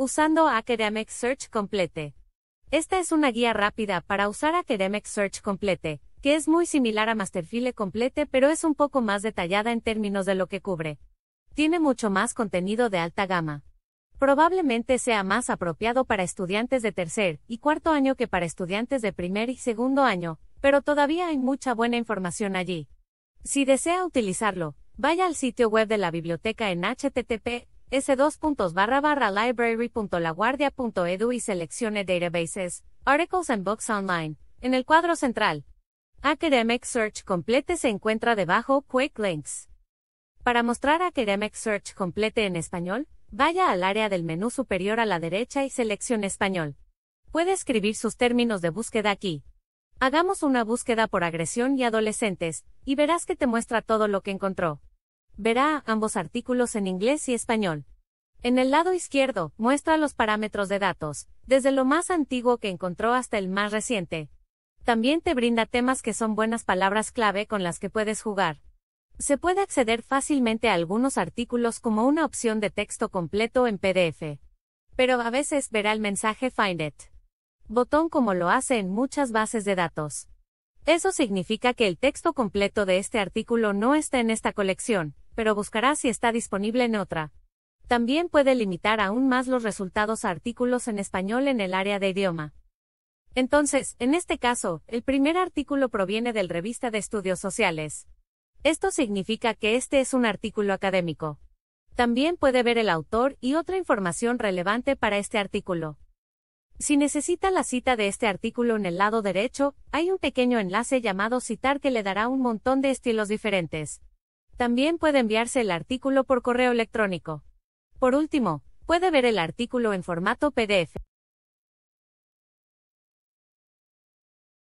usando Academic Search Complete. Esta es una guía rápida para usar Academic Search Complete, que es muy similar a Masterfile Complete pero es un poco más detallada en términos de lo que cubre. Tiene mucho más contenido de alta gama. Probablemente sea más apropiado para estudiantes de tercer y cuarto año que para estudiantes de primer y segundo año, pero todavía hay mucha buena información allí. Si desea utilizarlo, vaya al sitio web de la biblioteca en http s 2librarylaguardiaedu y seleccione Databases, Articles and Books Online, en el cuadro central. Academic Search Complete se encuentra debajo Quick Links. Para mostrar Academic Search Complete en español, vaya al área del menú superior a la derecha y seleccione Español. Puede escribir sus términos de búsqueda aquí. Hagamos una búsqueda por agresión y adolescentes, y verás que te muestra todo lo que encontró. Verá ambos artículos en inglés y español. En el lado izquierdo, muestra los parámetros de datos, desde lo más antiguo que encontró hasta el más reciente. También te brinda temas que son buenas palabras clave con las que puedes jugar. Se puede acceder fácilmente a algunos artículos como una opción de texto completo en PDF. Pero a veces verá el mensaje Find It. Botón como lo hace en muchas bases de datos. Eso significa que el texto completo de este artículo no está en esta colección, pero buscará si está disponible en otra. También puede limitar aún más los resultados a artículos en español en el área de idioma. Entonces, en este caso, el primer artículo proviene del Revista de Estudios Sociales. Esto significa que este es un artículo académico. También puede ver el autor y otra información relevante para este artículo. Si necesita la cita de este artículo en el lado derecho, hay un pequeño enlace llamado citar que le dará un montón de estilos diferentes. También puede enviarse el artículo por correo electrónico. Por último, puede ver el artículo en formato PDF.